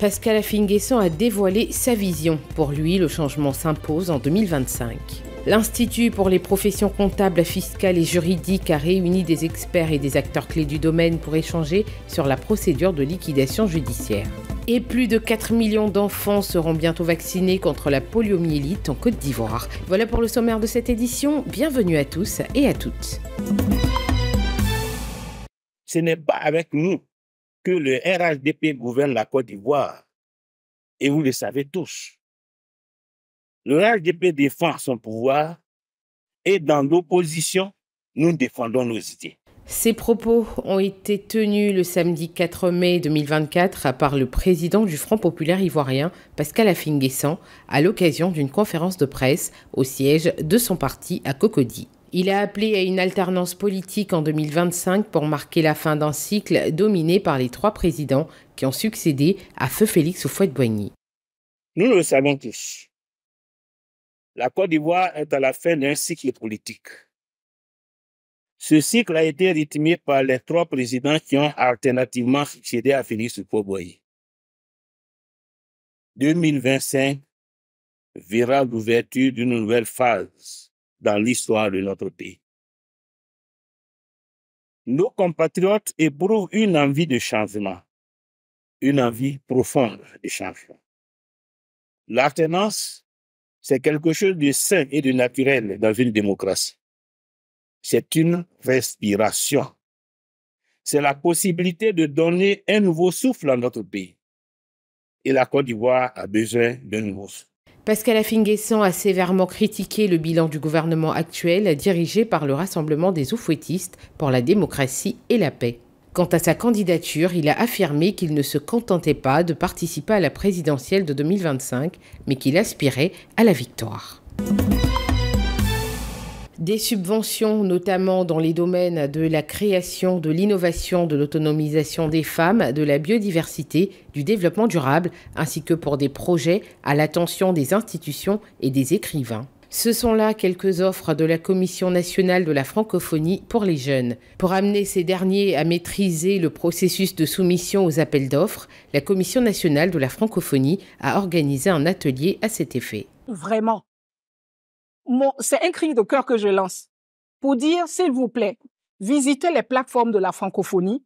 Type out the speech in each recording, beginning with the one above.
Pascal Affinguesson a dévoilé sa vision. Pour lui, le changement s'impose en 2025. L'Institut pour les professions comptables, fiscales et juridiques a réuni des experts et des acteurs clés du domaine pour échanger sur la procédure de liquidation judiciaire. Et plus de 4 millions d'enfants seront bientôt vaccinés contre la poliomyélite en Côte d'Ivoire. Voilà pour le sommaire de cette édition. Bienvenue à tous et à toutes. Ce n'est pas avec nous que le RHDP gouverne la Côte d'Ivoire. Et vous le savez tous. Le RHDP défend son pouvoir et dans l'opposition, nous défendons nos idées. Ces propos ont été tenus le samedi 4 mai 2024 par le président du Front populaire ivoirien, Pascal Afinguessan, à l'occasion d'une conférence de presse au siège de son parti à Cocody. Il a appelé à une alternance politique en 2025 pour marquer la fin d'un cycle dominé par les trois présidents qui ont succédé à Feu Félix de boigny Nous le savons tous. La Côte d'Ivoire est à la fin d'un cycle politique. Ce cycle a été rythmé par les trois présidents qui ont alternativement succédé à Félix Houphouët-Boigny. 2025 verra l'ouverture d'une nouvelle phase dans l'histoire de notre pays. Nos compatriotes éprouvent une envie de changement, une envie profonde de changement. L'alternance, c'est quelque chose de sain et de naturel dans une démocratie. C'est une respiration. C'est la possibilité de donner un nouveau souffle à notre pays. Et la Côte d'Ivoire a besoin d'un nouveau souffle. Pascal Affinguessan a sévèrement critiqué le bilan du gouvernement actuel dirigé par le Rassemblement des Oufouettistes pour la démocratie et la paix. Quant à sa candidature, il a affirmé qu'il ne se contentait pas de participer à la présidentielle de 2025, mais qu'il aspirait à la victoire des subventions, notamment dans les domaines de la création, de l'innovation, de l'autonomisation des femmes, de la biodiversité, du développement durable, ainsi que pour des projets à l'attention des institutions et des écrivains. Ce sont là quelques offres de la Commission nationale de la francophonie pour les jeunes. Pour amener ces derniers à maîtriser le processus de soumission aux appels d'offres, la Commission nationale de la francophonie a organisé un atelier à cet effet. Vraiment, c'est un cri de cœur que je lance pour dire, s'il vous plaît, visitez les plateformes de la francophonie,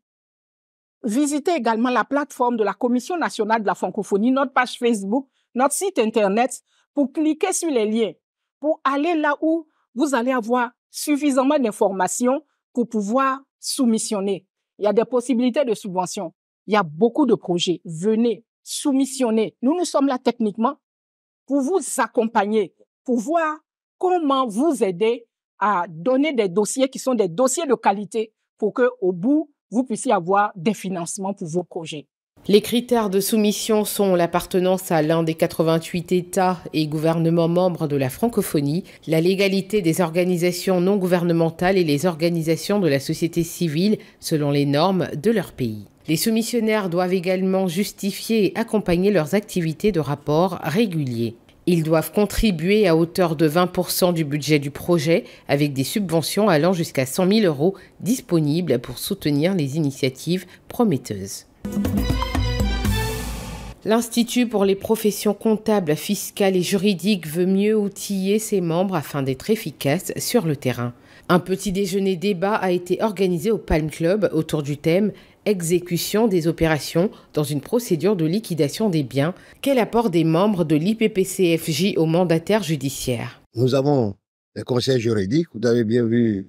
visitez également la plateforme de la Commission nationale de la francophonie, notre page Facebook, notre site Internet, pour cliquer sur les liens, pour aller là où vous allez avoir suffisamment d'informations pour pouvoir soumissionner. Il y a des possibilités de subvention. Il y a beaucoup de projets. Venez, soumissionner. Nous, nous sommes là techniquement pour vous accompagner, pour voir comment vous aider à donner des dossiers qui sont des dossiers de qualité pour que au bout vous puissiez avoir des financements pour vos projets. Les critères de soumission sont l'appartenance à l'un des 88 États et gouvernements membres de la francophonie, la légalité des organisations non gouvernementales et les organisations de la société civile selon les normes de leur pays. Les soumissionnaires doivent également justifier et accompagner leurs activités de rapports réguliers. Ils doivent contribuer à hauteur de 20% du budget du projet, avec des subventions allant jusqu'à 100 000 euros disponibles pour soutenir les initiatives prometteuses. L'Institut pour les professions comptables, fiscales et juridiques veut mieux outiller ses membres afin d'être efficace sur le terrain. Un petit déjeuner débat a été organisé au Palm Club autour du thème exécution des opérations dans une procédure de liquidation des biens. Quel apport des membres de l'IPPCFJ aux mandataires judiciaire Nous avons le conseil juridique, vous avez bien vu,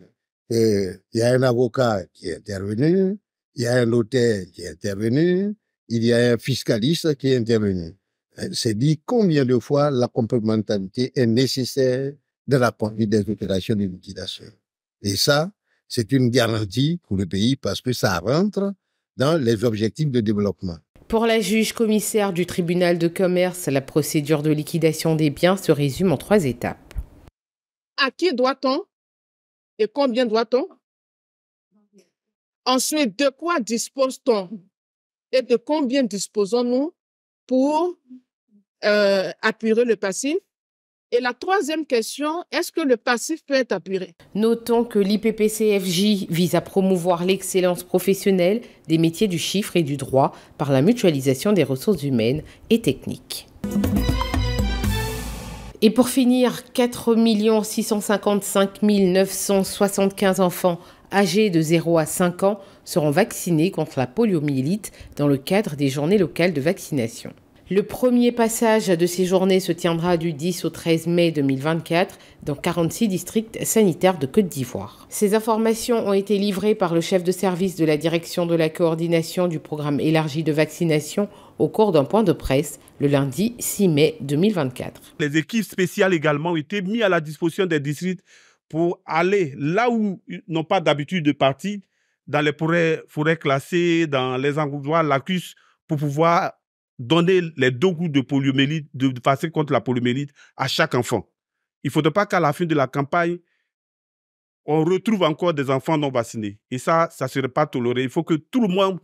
il y a un avocat qui est intervenu, il y a un notaire qui est intervenu, il y a un fiscaliste qui est intervenu. C'est dit combien de fois la complémentarité est nécessaire dans la conduite des opérations de liquidation. Et ça, c'est une garantie pour le pays parce que ça rentre dans les objectifs de développement. Pour la juge commissaire du tribunal de commerce, la procédure de liquidation des biens se résume en trois étapes. À qui doit-on et combien doit-on Ensuite, de quoi dispose-t-on et de combien disposons-nous pour euh, appuyer le passif et la troisième question, est-ce que le passif peut être apuré Notons que l'IPPCFJ vise à promouvoir l'excellence professionnelle des métiers du chiffre et du droit par la mutualisation des ressources humaines et techniques. Et pour finir, 4 655 975 enfants âgés de 0 à 5 ans seront vaccinés contre la poliomyélite dans le cadre des journées locales de vaccination. Le premier passage de ces journées se tiendra du 10 au 13 mai 2024 dans 46 districts sanitaires de Côte d'Ivoire. Ces informations ont été livrées par le chef de service de la direction de la coordination du programme élargi de vaccination au cours d'un point de presse le lundi 6 mai 2024. Les équipes spéciales également ont été mises à la disposition des districts pour aller là où ils n'ont pas d'habitude de partir, dans les forêts, classées, dans les endroits l'acus, pour pouvoir donner les deux gouttes de poliomyélite, de, passer contre la poliomyélite à chaque enfant. Il ne faudrait pas qu'à la fin de la campagne, on retrouve encore des enfants non vaccinés. Et ça, ça ne serait pas toléré. Il faut que tout le monde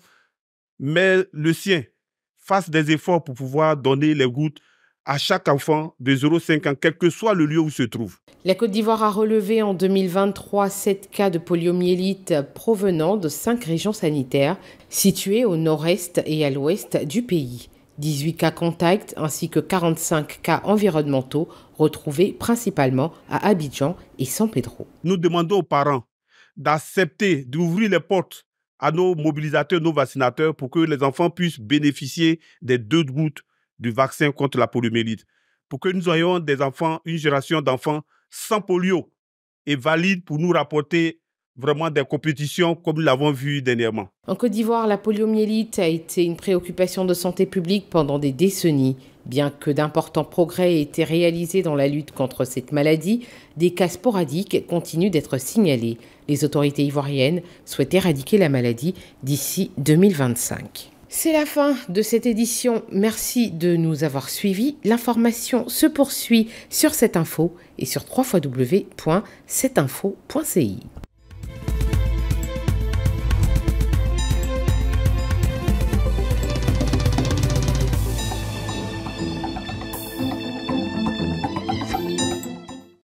mette le sien, fasse des efforts pour pouvoir donner les gouttes à chaque enfant de 0,5 ans, quel que soit le lieu où il se trouve. La Côte d'Ivoire a relevé en 2023 7 cas de poliomyélite provenant de cinq régions sanitaires situées au nord-est et à l'ouest du pays. 18 cas contacts ainsi que 45 cas environnementaux retrouvés principalement à Abidjan et San Pedro. Nous demandons aux parents d'accepter d'ouvrir les portes à nos mobilisateurs, nos vaccinateurs, pour que les enfants puissent bénéficier des deux gouttes du vaccin contre la poliomyélite, pour que nous ayons des enfants, une génération d'enfants sans polio et valide pour nous rapporter vraiment des compétitions comme nous l'avons vu dernièrement. En Côte d'Ivoire, la poliomyélite a été une préoccupation de santé publique pendant des décennies. Bien que d'importants progrès aient été réalisés dans la lutte contre cette maladie, des cas sporadiques continuent d'être signalés. Les autorités ivoiriennes souhaitent éradiquer la maladie d'ici 2025. C'est la fin de cette édition. Merci de nous avoir suivis. L'information se poursuit sur cette info et sur www.setinfo.ci